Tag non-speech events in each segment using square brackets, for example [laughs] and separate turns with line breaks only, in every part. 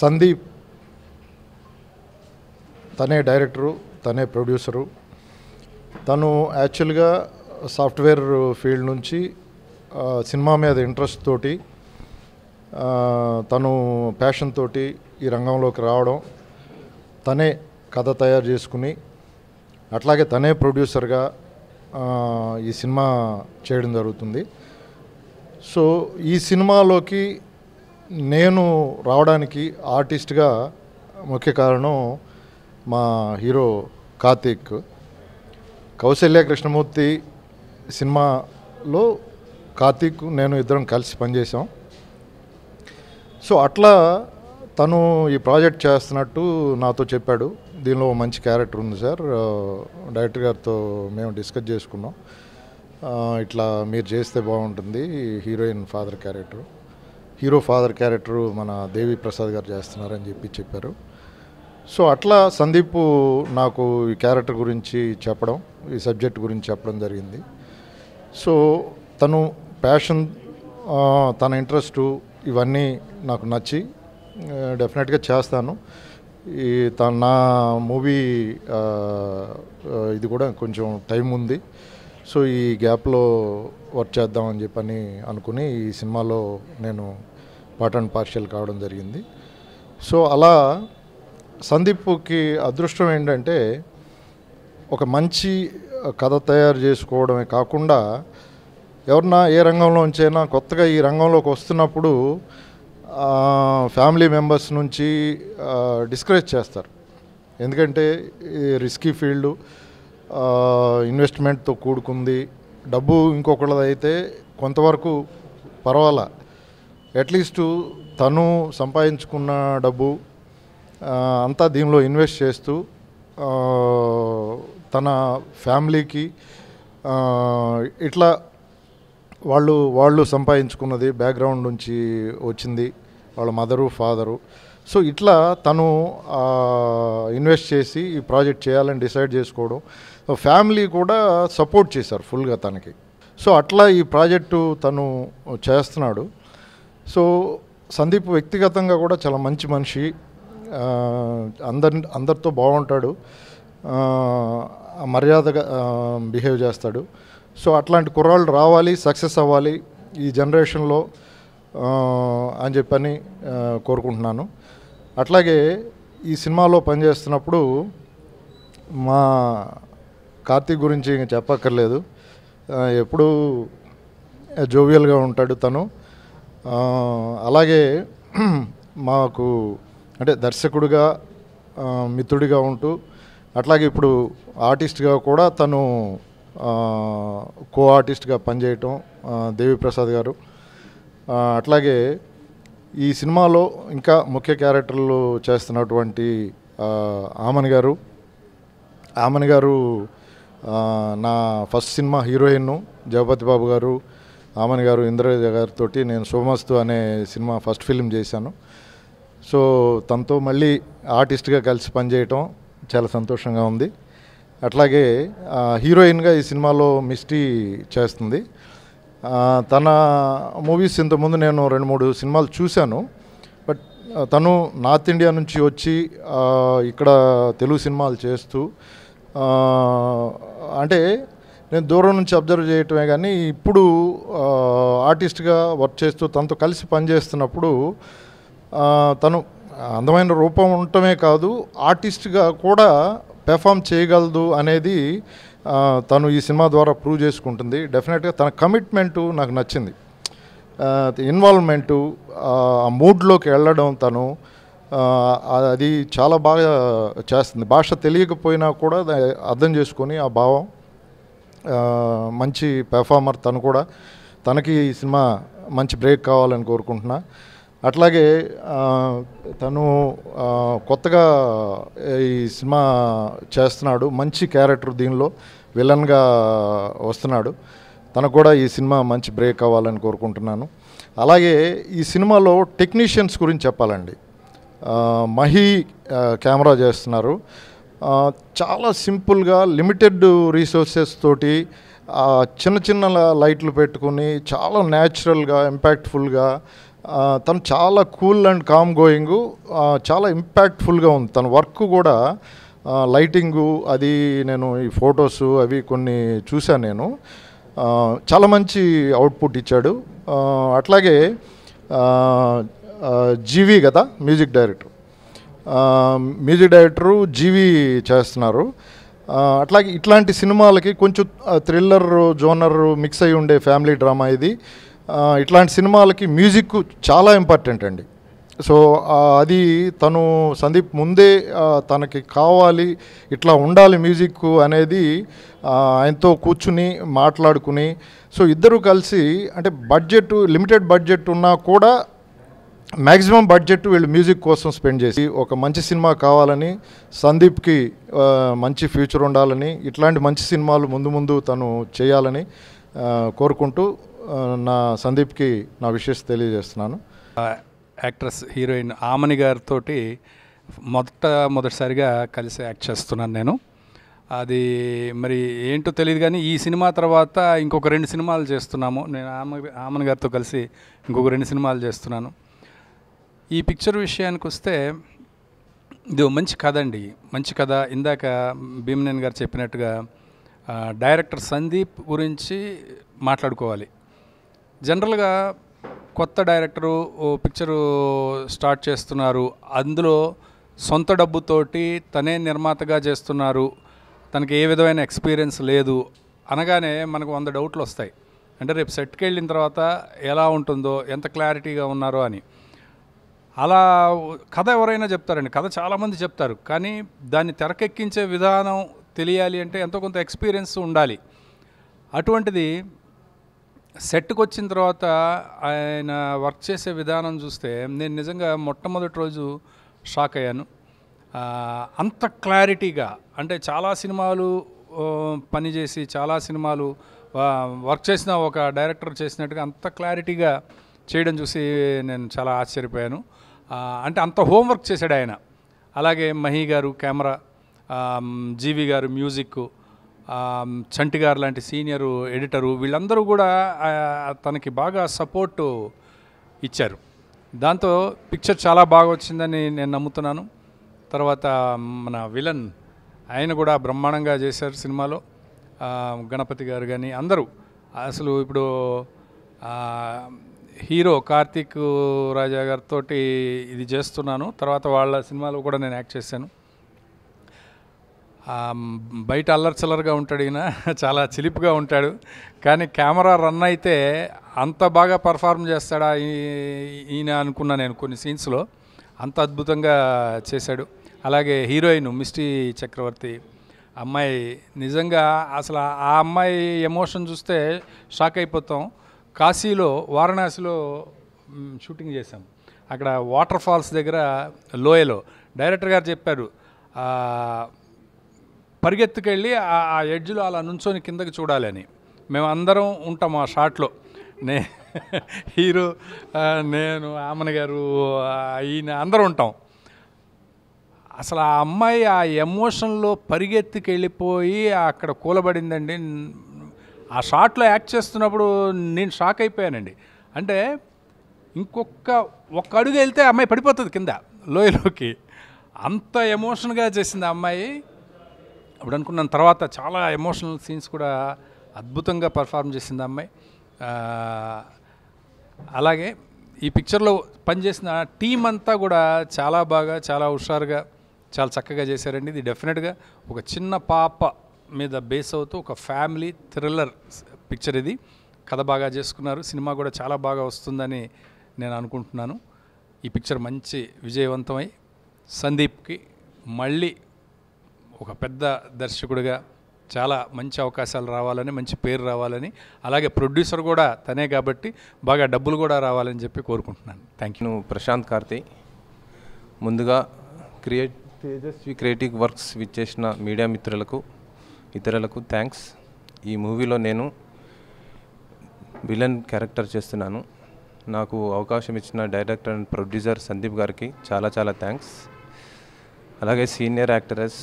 సందీప్ తనే డైరెక్టరు తనే ప్రొడ్యూసరు తను యాక్చువల్గా సాఫ్ట్వేర్ ఫీల్డ్ నుంచి సినిమా మీద ఇంట్రెస్ట్ తోటి తను ప్యాషన్ తోటి ఈ రంగంలోకి రావడం తనే కథ తయారు చేసుకుని అట్లాగే తనే ప్రొడ్యూసర్గా ఈ సినిమా చేయడం జరుగుతుంది సో ఈ సినిమాలోకి నేను రావడానికి ఆర్టిస్ట్గా ముఖ్య కారణం మా హీరో కార్తీక్ కౌశల్య కృష్ణమూర్తి సినిమాలో కార్తీక్ నేను ఇద్దరం కలిసి పనిచేసాం సో అట్లా తను ఈ ప్రాజెక్ట్ చేస్తున్నట్టు నాతో చెప్పాడు దీనిలో మంచి క్యారెక్టర్ ఉంది సార్ డైరెక్టర్ గారితో మేము డిస్కస్ చేసుకున్నాం ఇట్లా మీరు చేస్తే బాగుంటుంది heroine father character hero father character మన దేవి ప్రసాద్ గారు చేస్తున్నారని చెప్పి చెప్పారు సో అట్లా సందీప్ నాకు ఈ క్యారెక్టర్ గురించి చెప్పడం ఈ సబ్జెక్ట్ గురించి చెప్పడం జరిగింది సో తను ప్యాషన్ తన ఇంట్రెస్టు ఇవన్నీ నాకు నచ్చి డెఫినెట్గా చేస్తాను ఈ తన నా మూవీ ఇది కూడా కొంచెం టైం ఉంది సో ఈ గ్యాప్లో వర్క్ చేద్దామని చెప్పని అనుకుని ఈ సినిమాలో నేను పార్ట్ అండ్ పార్షియల్ కావడం జరిగింది సో అలా సందీప్కి అదృష్టం ఏంటంటే ఒక మంచి కథ తయారు చేసుకోవడమే కాకుండా ఎవరన్నా ఏ రంగంలో ఉంచైనా కొత్తగా ఈ రంగంలోకి వస్తున్నప్పుడు ఫ్యామిలీ మెంబర్స్ నుంచి డిస్కరేజ్ చేస్తారు ఎందుకంటే రిస్కీ ఫీల్డ్ ఇన్వెస్ట్మెంట్తో కూడుకుంది డబ్బు ఇంకొకళ్ళది అయితే కొంతవరకు పర్వాలా అట్లీస్ట్ తను సంపాదించుకున్న డబ్బు అంతా దీనిలో ఇన్వెస్ట్ చేస్తూ తన ఫ్యామిలీకి ఇట్లా వాళ్ళు వాళ్ళు సంపాదించుకున్నది బ్యాక్గ్రౌండ్ నుంచి వచ్చింది వాళ్ళ మదరు ఫాదరు సో ఇట్లా తను ఇన్వెస్ట్ చేసి ఈ ప్రాజెక్ట్ చేయాలని డిసైడ్ చేసుకోవడం ఫ్యామిలీ కూడా సపోర్ట్ చేశారు ఫుల్గా తనకి సో అట్లా ఈ ప్రాజెక్టు తను చేస్తున్నాడు సో సందీప్ వ్యక్తిగతంగా కూడా చాలా మంచి మనిషి అందరి అందరితో బాగుంటాడు మర్యాదగా బిహేవ్ చేస్తాడు సో అట్లాంటి కుర్రాళ్ళు రావాలి సక్సెస్ అవ్వాలి ఈ జనరేషన్లో అని చెప్పని కోరుకుంటున్నాను అట్లాగే ఈ సినిమాలో పనిచేస్తున్నప్పుడు మా కార్తీక్ గురించి ఇంకా చెప్పక్కర్లేదు ఎప్పుడూ జోవియల్గా ఉంటాడు తను అలాగే మాకు అంటే దర్శకుడిగా మిత్రుడిగా ఉంటూ అట్లాగే ఇప్పుడు ఆర్టిస్ట్గా కూడా తను కో ఆర్టిస్ట్గా పనిచేయటం దేవిప్రసాద్ గారు అట్లాగే ఈ సినిమాలో ఇంకా ముఖ్య క్యారెక్టర్లు చేస్తున్నటువంటి ఆమన్ గారు ఆమన్ గారు నా first cinema heroine Jagapathi Babu గారు ఆమెన్ గారు ఇంద్రజ గారితో నేను సోమస్తు అనే సినిమా ఫస్ట్ ఫిలిం చేశాను సో తనతో మళ్ళీ ఆర్టిస్ట్గా కలిసి పనిచేయటం చాలా సంతోషంగా ఉంది అట్లాగే హీరోయిన్గా ఈ సినిమాలో మిస్టీ చేస్తుంది తన మూవీస్ ఇంతకుముందు నేను రెండు మూడు సినిమాలు చూశాను బట్ తను నార్త్ ఇండియా నుంచి వచ్చి ఇక్కడ తెలుగు సినిమాలు చేస్తూ అంటే నేను దూరం నుంచి అబ్జర్వ్ చేయటమే కానీ ఇప్పుడు ఆర్టిస్ట్గా వర్క్ చేస్తూ తనతో కలిసి పనిచేస్తున్నప్పుడు తను అందమైన రూపం ఉండటమే కాదు ఆర్టిస్ట్గా కూడా పెర్ఫామ్ చేయగలదు అనేది తను ఈ సినిమా ద్వారా ప్రూవ్ చేసుకుంటుంది డెఫినెట్గా తన కమిట్మెంటు నాకు నచ్చింది ఇన్వాల్వ్మెంటు ఆ మూడ్లోకి వెళ్ళడం తను అది చాలా బాగా చేస్తుంది భాష తెలియకపోయినా కూడా అర్థం చేసుకొని ఆ భావం మంచి పెర్ఫార్మర్ తను కూడా తనకి ఈ సినిమా మంచి బ్రేక్ కావాలని కోరుకుంటున్నా అట్లాగే తను కొత్తగా ఈ సినిమా చేస్తున్నాడు మంచి క్యారెక్టర్ దీనిలో విలన్గా వస్తున్నాడు తనకు కూడా ఈ సినిమా మంచి బ్రేక్ అవ్వాలని కోరుకుంటున్నాను అలాగే ఈ సినిమాలో టెక్నీషియన్స్ గురించి చెప్పాలండి మహి కెమెరా చేస్తున్నారు చాలా సింపుల్గా లిమిటెడ్ రీసోర్సెస్ తోటి చిన్న చిన్న లైట్లు పెట్టుకుని చాలా న్యాచురల్గా ఇంపాక్ట్ఫుల్గా తను చాలా కూల్ అండ్ కామ్ గోయింగ్ చాలా ఇంపాక్ట్ఫుల్గా ఉంది తన వర్క్ కూడా లైటింగు అది నేను ఈ ఫొటోస్ అవి కొన్ని చూశాను నేను చాలా మంచి అవుట్పుట్ ఇచ్చాడు అట్లాగే జీవి కదా music director music director GV చేస్తున్నారు అట్లాగే ఇట్లాంటి సినిమాలకి కొంచెం థ్రిల్లర్ జోనర్ మిక్స్ అయి ఉండే ఫ్యామిలీ డ్రామా ఇది ఇట్లాంటి సినిమాలకి మ్యూజిక్ చాలా ఇంపార్టెంట్ అండి సో అది తను సందీప్ ముందే తనకి కావాలి ఇట్లా ఉండాలి మ్యూజిక్ అనేది ఆయనతో కూర్చుని మాట్లాడుకుని సో ఇద్దరు కలిసి అంటే బడ్జెట్ లిమిటెడ్ బడ్జెట్ ఉన్నా కూడా మ్యాక్సిమం బడ్జెట్ వీళ్ళు మ్యూజిక్ కోసం స్పెండ్ చేసి ఒక మంచి సినిమా కావాలని సందీప్కి మంచి ఫ్యూచర్ ఉండాలని ఇట్లాంటి మంచి సినిమాలు ముందు ముందు తను చేయాలని కోరుకుంటూ నా సందీప్కి నా విషెస్ తెలియజేస్తున్నాను
యాక్ట్రెస్ హీరోయిన్ ఆమని గారితోటి మొదట మొదటిసారిగా కలిసి యాక్ట్ చేస్తున్నాను నేను అది మరి ఏంటో తెలియదు కానీ ఈ సినిమా తర్వాత ఇంకొక రెండు సినిమాలు చేస్తున్నాము నేను ఆమె ఆమన్ గారితో కలిసి ఇంకొక రెండు సినిమాలు చేస్తున్నాను ఈ పిక్చర్ విషయానికి వస్తే ఇది మంచి కథ అండి మంచి కథ ఇందాక భీమనేన్ గారు చెప్పినట్టుగా డైరెక్టర్ సందీప్ గురించి మాట్లాడుకోవాలి జనరల్గా కొత్త డైరెక్టరు ఓ పిక్చరు స్టార్ట్ చేస్తున్నారు అందులో సొంత డబ్బుతోటి తనే నిర్మాతగా చేస్తున్నారు తనకి ఏ విధమైన ఎక్స్పీరియన్స్ లేదు అనగానే మనకు వంద డౌట్లు వస్తాయి అంటే రేపు సెట్కి వెళ్ళిన తర్వాత ఎలా ఉంటుందో ఎంత క్లారిటీగా ఉన్నారో అని అలా కథ ఎవరైనా చెప్తారండి కథ చాలామంది చెప్తారు కానీ దాన్ని తెరకెక్కించే విధానం తెలియాలి అంటే ఎంతో కొంత ఎక్స్పీరియన్స్ ఉండాలి అటువంటిది సెట్కి వచ్చిన తర్వాత ఆయన వర్క్ చేసే విధానం చూస్తే నేను నిజంగా మొట్టమొదటి రోజు షాక్ అయ్యాను అంత క్లారిటీగా అంటే చాలా సినిమాలు పనిచేసి చాలా సినిమాలు వర్క్ చేసిన ఒక డైరెక్టర్ చేసినట్టుగా అంత క్లారిటీగా చేయడం చూసి నేను చాలా ఆశ్చర్యపోయాను అంటే అంత హోంవర్క్ చేశాడు ఆయన అలాగే మహి గారు కెమెరా జీవి గారు మ్యూజిక్ చంటి గారు లాంటి సీనియరు ఎడిటరు వీళ్ళందరూ కూడా తనకి బాగా సపోర్టు ఇచ్చారు దాంతో పిక్చర్ చాలా బాగా వచ్చిందని నేను నమ్ముతున్నాను తర్వాత మన విలన్ ఆయన కూడా బ్రహ్మాండంగా చేశారు సినిమాలో గణపతి గారు కానీ అందరూ అసలు ఇప్పుడు హీరో కార్తీక్ రాజా గారితో ఇది చేస్తున్నాను తర్వాత వాళ్ళ సినిమాలో కూడా నేను యాక్ట్ చేశాను బయట అల్లర్చల్లర్గా ఉంటాడు ఈయన [laughs] చాలా చిలిపిగా ఉంటాడు కానీ కెమెరా రన్ అయితే అంత బాగా పర్ఫార్మ్ చేస్తాడా ఈయన అనుకున్నా నేను కొన్ని సీన్స్లో అంత అద్భుతంగా చేశాడు అలాగే హీరోయిన్ మిస్టీ చక్రవర్తి అమ్మాయి నిజంగా అసలు ఆ అమ్మాయి ఎమోషన్ చూస్తే షాక్ అయిపోతాం కాశీలో వారణాసిలో షూటింగ్ చేశాం అక్కడ వాటర్ ఫాల్స్ దగ్గర లోయలో డైరెక్టర్ గారు చెప్పారు పరిగెత్తుకెళ్ళి ఆ ఎడ్జ్లో అలా నుంచొని కిందకి చూడాలని మేము అందరం ఉంటాం ఆ షాట్లో నే హీరో నేను ఆమన్ గారు ఈయన అందరూ ఉంటాం అసలు ఆ అమ్మాయి ఆ ఎమోషన్లో పరిగెత్తుకెళ్ళిపోయి అక్కడ కూలబడిందండి ఆ షాట్లో యాక్ట్ చేస్తున్నప్పుడు నేను షాక్ అయిపోయానండి అంటే ఇంకొక ఒక్క అడుగు వెళ్తే అమ్మాయి పడిపోతుంది కింద లోయలోకి అంత ఎమోషన్గా చేసింది ఆ అమ్మాయి అప్పుడు అనుకున్న తర్వాత చాలా ఎమోషనల్ సీన్స్ కూడా అద్భుతంగా పర్ఫార్మ్ చేసింది అమ్మాయి అలాగే ఈ పిక్చర్లో పనిచేసిన టీం అంతా కూడా చాలా బాగా చాలా హుషారుగా చాలా చక్కగా చేశారండి ఇది డెఫినెట్గా ఒక చిన్న పాప మీద బేస్ అవుతూ ఒక ఫ్యామిలీ థ్రిల్లర్ పిక్చర్ ఇది కథ బాగా చేసుకున్నారు సినిమా కూడా చాలా బాగా వస్తుందని నేను అనుకుంటున్నాను ఈ పిక్చర్ మంచి విజయవంతమై సందీప్కి మళ్ళీ ఒక పెద్ద దర్శకుడిగా చాలా మంచి అవకాశాలు రావాలని మంచి పేరు రావాలని అలాగే ప్రొడ్యూసర్ కూడా తనే కాబట్టి బాగా డబ్బులు
కూడా రావాలని చెప్పి కోరుకుంటున్నాను థ్యాంక్ యూ ప్రశాంత్ కార్తి ముందుగా క్రియేట్ తేజస్వి క్రియేటివ్ వర్క్స్ విచ్చేసిన మీడియా మిత్రులకు ఇతరులకు థ్యాంక్స్ ఈ మూవీలో నేను విలన్ క్యారెక్టర్ చేస్తున్నాను నాకు అవకాశం ఇచ్చిన డైరెక్టర్ అండ్ ప్రొడ్యూసర్ సందీప్ గారికి చాలా చాలా థ్యాంక్స్ అలాగే senior actress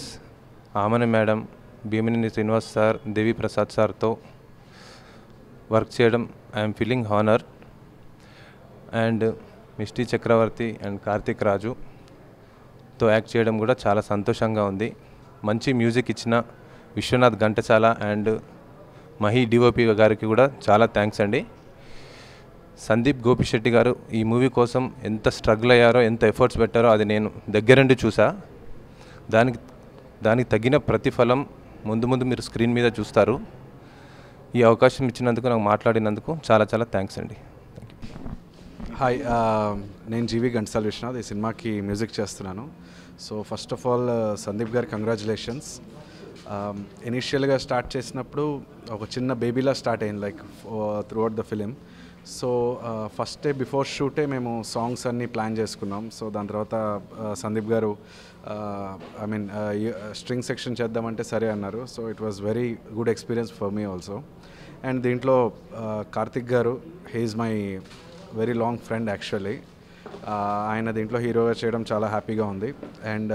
Aamani madam Bheemineni Srinivas sir Devi Prasad సార్తో వర్క్ చేయడం I'm feeling honour and Mishti Chakraborty and Karthik రాజుతో యాక్ట్ చేయడం కూడా చాలా సంతోషంగా ఉంది మంచి మ్యూజిక్ ఇచ్చిన విశ్వనాథ్ ఘంటచాల అండ్ మహి డిఓపి గారికి కూడా చాలా థ్యాంక్స్ అండి సందీప్ గోపిశెట్టి గారు ఈ మూవీ కోసం ఎంత స్ట్రగుల్ అయ్యారో ఎంత ఎఫర్ట్స్ పెట్టారో అది నేను దగ్గరండి చూసా దానికి దానికి తగిన ప్రతిఫలం ముందు ముందు మీరు స్క్రీన్ మీద చూస్తారు ఈ అవకాశం ఇచ్చినందుకు నాకు మాట్లాడినందుకు చాలా చాలా థ్యాంక్స్ అండి
హాయ్ uh, నేను జీవి గంటసాల విశ్వనాథ్ ఈ సినిమాకి మ్యూజిక్ చేస్తున్నాను so first of all Sandeep గారు కంగ్రాచులేషన్స్ ఇనిషియల్గా um, స్టార్ట్ చేసినప్పుడు ఒక చిన్న బేబీలా స్టార్ట్ అయింది like throughout the film so first day before షూటే మేము సాంగ్స్ అన్నీ ప్లాన్ చేసుకున్నాం సో దాని తర్వాత uh, సందీప్ గారు ఐ మీన్ స్ట్రింగ్ సెక్షన్ చేద్దామంటే సరే అన్నారు so it was very good experience for me also and దీంట్లో uh, కార్తిక్ గారు he my very long friend actually ఆయన దీంట్లో హీరోగా చేయడం చాలా హ్యాపీగా ఉంది అండ్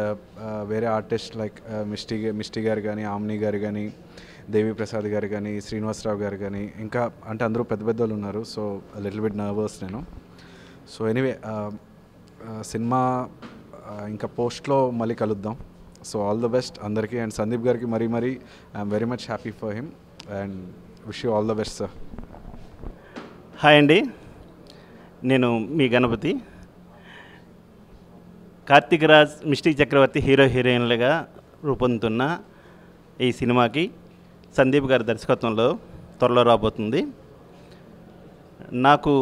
వేరే ఆర్టిస్ట్ లైక్ మిస్టీ మిస్టీ గారు కానీ ఆమ్ని గారు కానీ దేవి ప్రసాద్ గారు కానీ శ్రీనివాసరావు గారు కానీ ఇంకా అంటే అందరూ పెద్ద వాళ్ళు ఉన్నారు సో లిటిల్ బిట్ నర్వస్ నేను సో ఎనీవే సినిమా ఇంకా పోస్ట్లో మళ్ళీ కలుద్దాం సో ఆల్ ద బెస్ట్ అందరికీ అండ్ సందీప్ గారికి మరీ మరీ I'm very much happy for him and wish you all the best sir hi అండి
నేను మీ గణపతి కార్తీక్ రాజ్ మిస్టిక్ చక్రవర్తి హీరో హీరోయిన్లుగా రూపొందుతున్న ఈ సినిమాకి సందీప్ గారి దర్శకత్వంలో త్వరలో రాబోతుంది నాకు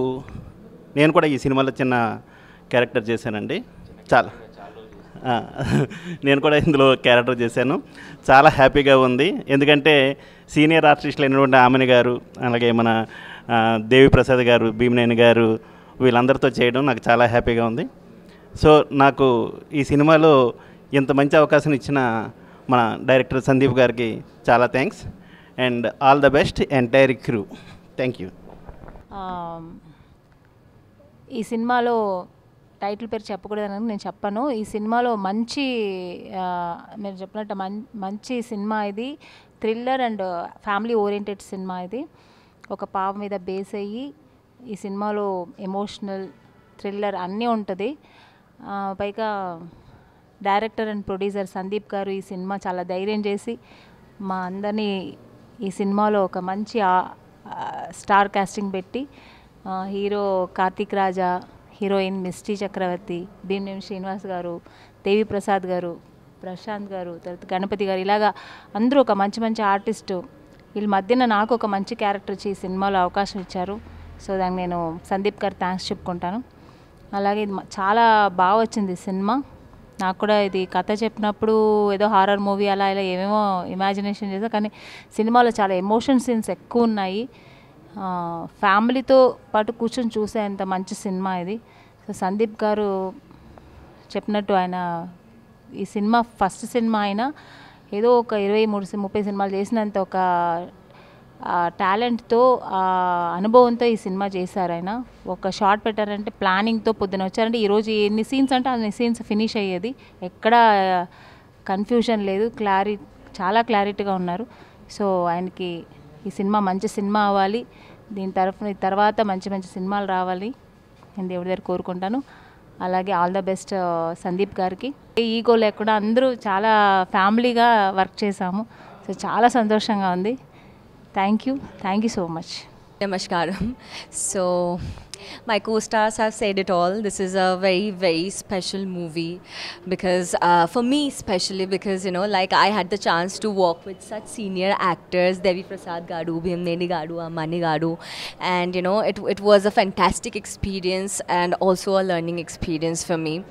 నేను కూడా ఈ సినిమాలో చిన్న క్యారెక్టర్ చేశానండి చాలా నేను కూడా ఇందులో క్యారెక్టర్ చేశాను చాలా హ్యాపీగా ఉంది ఎందుకంటే సీనియర్ ఆర్టిస్టులు అయినటువంటి ఆమెని గారు అలాగే మన దేవిప్రసాద్ గారు భీమనేని గారు వీళ్ళందరితో చేయడం నాకు చాలా హ్యాపీగా ఉంది సో నాకు ఈ సినిమాలో ఇంత మంచి అవకాశం ఇచ్చిన మన డైరెక్టర్ సందీప్ గారికి చాలా thanks and all the best entire crew thank you
ఈ సినిమాలో టైటిల్ పేరు చెప్పకూడదని నేను చెప్పాను ఈ సినిమాలో మంచి మీరు చెప్పినట్టు మంచి సినిమా ఇది thriller and family oriented cinema ఇది ఒక పావు మీద బేస్ అయ్యి ఈ సినిమాలో ఎమోషనల్ థ్రిల్లర్ అన్నీ ఉంటుంది పైగా డైరెక్టర్ అండ్ ప్రొడ్యూసర్ సందీప్ గారు ఈ సినిమా చాలా ధైర్యం చేసి మా అందరినీ ఈ సినిమాలో ఒక మంచి స్టార్ కాస్టింగ్ పెట్టి హీరో కార్తీక్ రాజా హీరోయిన్ మిస్టీ చక్రవర్తి భీమనేని శ్రీనివాస్ గారు దేవి ప్రసాద్ గారు ప్రశాంత్ గారు తర్వాత గణపతి గారు ఇలాగా అందరూ ఒక మంచి మంచి ఆర్టిస్టు వీళ్ళ మధ్యన నాకు ఒక మంచి క్యారెక్టర్ వచ్చి ఈ సినిమాలో అవకాశం ఇచ్చారు సో దానికి నేను సందీప్ గారు థ్యాంక్స్ చెప్పుకుంటాను అలాగే ఇది చాలా బాగా వచ్చింది సినిమా నాకు కూడా ఇది కథ చెప్పినప్పుడు ఏదో హారర్ మూవీ అలా ఇలా ఏమేమో ఇమాజినేషన్ చేసా కానీ సినిమాలో చాలా ఎమోషన్ సీన్స్ ఎక్కువ ఉన్నాయి ఫ్యామిలీతో పాటు కూర్చొని చూసే అంత మంచి సినిమా ఇది సో సందీప్ గారు చెప్పినట్టు ఆయన ఈ సినిమా ఫస్ట్ సినిమా అయినా ఏదో ఒక ఇరవై మూడు ముప్పై సినిమాలు చేసినంత ఒక టాలెంట్తో అనుభవంతో ఈ సినిమా చేశారు ఆయన ఒక షార్ట్ పెట్టారంటే ప్లానింగ్తో పొద్దున వచ్చారంటే ఈరోజు ఎన్ని సీన్స్ అంటే అన్ని సీన్స్ ఫినిష్ అయ్యేది ఎక్కడ కన్ఫ్యూజన్ లేదు క్లారి చాలా క్లారిటీగా ఉన్నారు సో ఆయనకి ఈ సినిమా మంచి సినిమా అవ్వాలి దీని తరఫున తర్వాత మంచి మంచి సినిమాలు రావాలి నేను దేవుడి దగ్గర కోరుకుంటాను అలాగే ఆల్ ద బెస్ట్ సందీప్ గారికి ఈగో లేకుండా అందరూ చాలా ఫ్యామిలీగా వర్క్ చేశాము సో చాలా సంతోషంగా ఉంది Thank you. Thank you so much. Namaskaram. So my co-stars have said it all. This is a very, very special movie because uh, for me especially because, you know, like I had the chance to work with such senior actors, Devi Prasad Gadu, Bhimneni Gadu, Amani Gadu. And, you know, it, it was a fantastic experience and also a learning experience for me.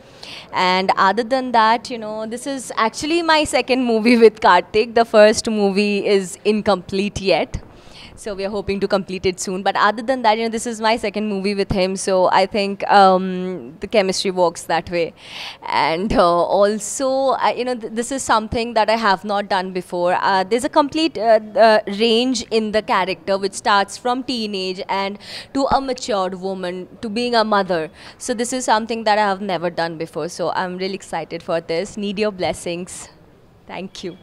And other than that, you know, this is actually my second movie with Kartik. The first movie is incomplete yet. So we are hoping to complete it soon. But other than that, you know, this is my second movie with him, so I think um, the chemistry works that way. And uh, also, I, you know, th this is something that I have not done before. Uh, there's a complete uh, uh, range in the character, which starts from teenage and to a matured woman to being a mother. So this is something that I have never done before. So I'm really excited for this. Need your blessings. Thank you.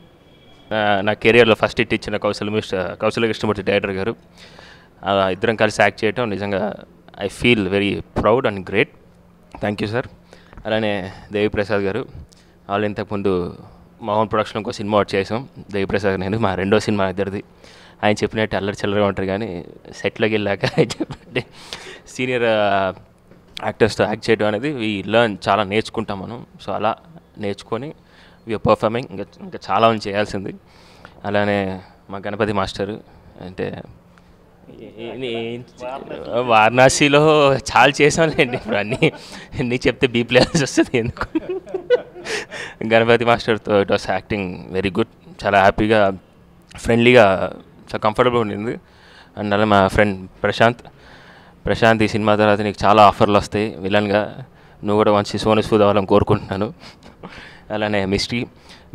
నా కెరియర్లో first hit ఇచ్చిన Kaushal కౌశల Krishnamurthy director గారు ఇద్దరం కలిసి act చేయటం నిజంగా I feel very proud and great thank you sir అలానే దేవిప్రసాద్ గారు వాళ్ళు ఇంతకుముందు మోహన్ ప్రొడక్షన్ ఒక సినిమా వచ్చి చేసాం దేవిప్రసాద్ నేను మా రెండో సినిమా ఇద్దరిది ఆయన చెప్పినట్టు అల్లరి చిల్లరగా ఉంటారు కానీ సెట్లోకి వెళ్ళాక [laughs] ఆయన చెప్పినట్టు సీనియర్ యాక్టర్స్తో యాక్ట్ చేయడం అనేది ఈ లర్న్ చాలా నేర్చుకుంటాం మనం సో అలా నేర్చుకొని విఆర్ పర్ఫార్మింగ్ ఇంకా ఇంకా చాలా ఉంది చేయాల్సింది అలానే మా గణపతి మాస్టరు అంటే వారణాసిలో చాలా చేసాంలేండి ఇప్పుడు అన్నీ అన్నీ చెప్తే బీ ప్లేయర్స్ వస్తుంది ఎందుకు గణపతి మాస్టర్తో it was acting very good చాలా హ్యాపీగా ఫ్రెండ్లీగా చాలా కంఫర్టబుల్ ఉండింది అండ్ అలా మా ఫ్రెండ్ ప్రశాంత్ ప్రశాంత్ ఈ సినిమా తర్వాత నీకు చాలా ఆఫర్లు వస్తాయి విలన్గా నువ్వు కూడా మంచి సోనిస్ ఫుడ్ అవ్వాలని కోరుకుంటున్నాను అలానే Mishti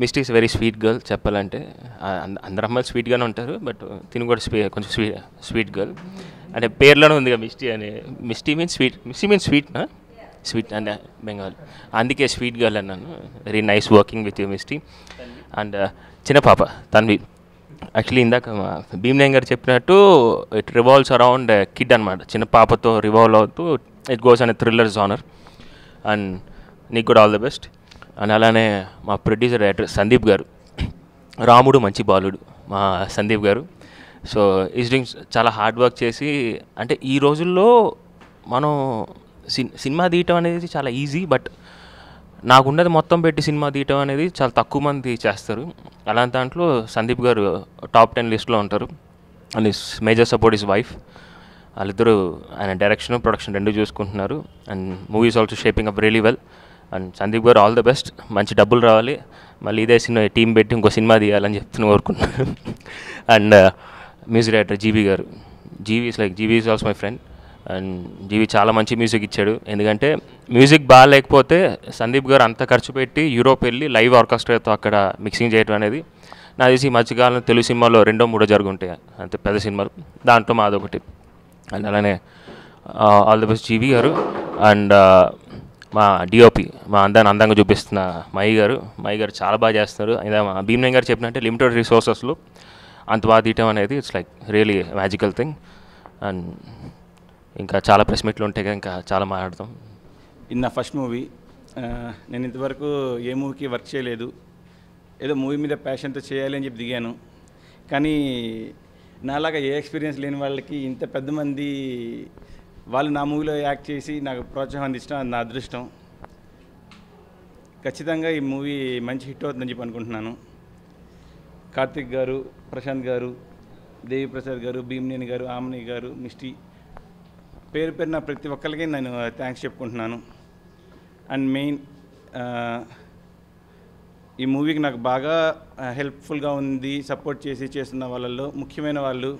Mishti is very sweet girl చెప్పాలంటే అందరు అమ్మాయిలు స్వీట్గానే ఉంటారు బట్ తిని కూడా స్వీ కొంచెం స్వీ స్వీట్ గర్ల్ అంటే పేర్లోనే ఉంది మిస్టీ అని Mishti means sweet Mishti means స్వీట్నా స్వీట్ అండ్ బెంగాల్ అందుకే స్వీట్ గర్ల్ అన్నాను very nice working with you Mishti and uh, చిన్న పాప తన్వి యాక్చువల్లీ ఇందాక భీమ్నయన్ గారు చెప్పినట్టు ఇట్ రివాల్వ్స్ అరౌండ్ కిడ్ అనమాట చిన్న పాపతో రివాల్వ్ అవుతూ ఇట్ గోస్ అనే థ్రిల్లర్ జానర్ అండ్ నీకు కూడా ఆల్ ద బెస్ట్ అండ్ అలానే మా ప్రొడ్యూసర్ డైరెక్టర్ సందీప్ గారు రాముడు మంచి బాలుడు మా సందీప్ గారు సో ఈజ్ డూయింగ్ చాలా హార్డ్ వర్క్ చేసి అంటే ఈ రోజుల్లో మనం సినిమా తీయటం అనేది చాలా ఈజీ బట్ నాకున్నది మొత్తం పెట్టి సినిమా తీయటం అనేది చాలా తక్కువ మంది చేస్తారు అలాంటి దాంట్లో సందీప్ గారు టాప్ టెన్ లిస్ట్లో ఉంటారు and is major support is wife వాళ్ళిద్దరూ ఆయన డైరెక్షన్ ప్రొడక్షన్ రెండు చూసుకుంటున్నారు and movies also shaping up really well and Sandeep గారు ఆల్ ద బెస్ట్ మంచి డబ్బులు రావాలి మళ్ళీ ఇదే సినిమా టీం పెట్టి ఇంకో సినిమా తీయాలని చెప్తున్నా కోరుకుంటున్నాను [laughs] and uh, music director GV గారు GV is like GV is also my friend and GV చాలా మంచి మ్యూజిక్ ఇచ్చాడు ఎందుకంటే మ్యూజిక్ బాగాలేకపోతే సందీప్ గారు అంత ఖర్చు పెట్టి యూరోప్ వెళ్ళి లైవ్ ఆర్కెస్ట్రాతో అక్కడ మిక్సింగ్ చేయడం అనేది నా తెలిసి మధ్యకాలంలో తెలుగు సినిమాలో రెండో మూడో జరుగుంటాయి అంత పెద్ద సినిమాలు దాంట్లో మాదొకటి అండ్ అలానే ఆల్ ద బెస్ట్ జీవి గారు అండ్ uh, మా డిఓపి మా అందాన్ని అందంగా చూపిస్తున్న మై గారు మై గారు చాలా బాగా చేస్తున్నారు ఇదే మా భీమ్నయ్ గారు చెప్పినట్టే లిమిటెడ్ రిసోర్సెస్లో అంత బాగా తీయటం అనేది it's like really magical thing and ఇంకా చాలా ప్రెస్ మీట్లు ఉంటాయి కదా ఇంకా చాలా మాట్లాడతాం
ఇన్న ఫస్ట్ మూవీ నేను ఇంతవరకు ఏ మూవీకి వర్క్ చేయలేదు ఏదో మూవీ మీద ప్యాషన్తో చేయాలి అని చెప్పి దిగాను కానీ నాలాగా ఏ ఎక్స్పీరియన్స్ లేని వాళ్ళకి ఇంత పెద్ద మంది వాళ్ళు నా మూవీలో యాక్ట్ చేసి నాకు ప్రోత్సాహం అందించడం అది నా అదృష్టం ఖచ్చితంగా ఈ మూవీ మంచి హిట్ అవుతుందని చెప్పి అనుకుంటున్నాను కార్తిక్ గారు ప్రశాంత్ గారు దేవి ప్రసాద్ గారు భీమ్నేని గారు ఆమని గారు మిస్టి పేరు పేరున ప్రతి ఒక్కరికి నేను థ్యాంక్స్ చెప్పుకుంటున్నాను అండ్ మెయిన్ ఈ మూవీకి నాకు బాగా హెల్ప్ఫుల్గా ఉంది సపోర్ట్ చేసి చేస్తున్న వాళ్ళల్లో ముఖ్యమైన వాళ్ళు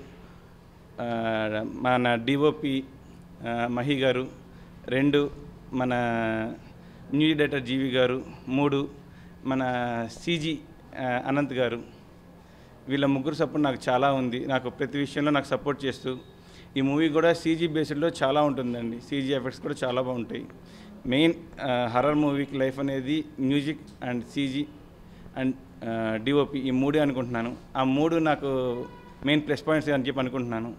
మన డిఓపి మహి గారు రెండు మన న్యూ డేటా జీవి గారు మూడు మన సీజీ అనంత్ గారు వీళ్ళ ముగ్గురు సపోర్ట్ నాకు చాలా ఉంది నాకు ప్రతి విషయంలో నాకు సపోర్ట్ చేస్తూ ఈ మూవీ కూడా సీజీ బేస్డ్లో చాలా ఉంటుందండి సీజీ ఎఫెక్ట్స్ కూడా చాలా బాగుంటాయి మెయిన్ హర్రర్ మూవీకి లైఫ్ అనేది music and CG and DOP ఈ మూడే అనుకుంటున్నాను ఆ మూడు నాకు మెయిన్ ప్లస్ పాయింట్స్ అని చెప్పి అనుకుంటున్నాను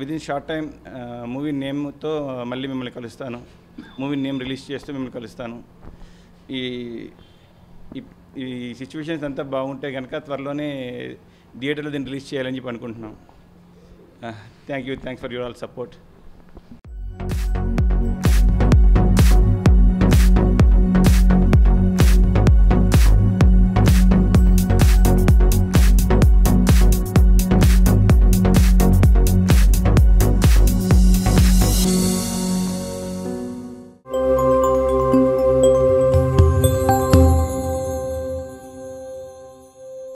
with in short time movie నేమ్తో మళ్ళీ మిమ్మల్ని కలుస్తాను మూవీ నేమ్ రిలీజ్ చేస్తే మిమ్మల్ని కలుస్తాను ఈ ఈ సిచ్యువేషన్స్ అంతా బాగుంటే కనుక త్వరలోనే థియేటర్లో దీన్ని రిలీజ్ చేయాలని చెప్పి అనుకుంటున్నాం thank you thanks for your all support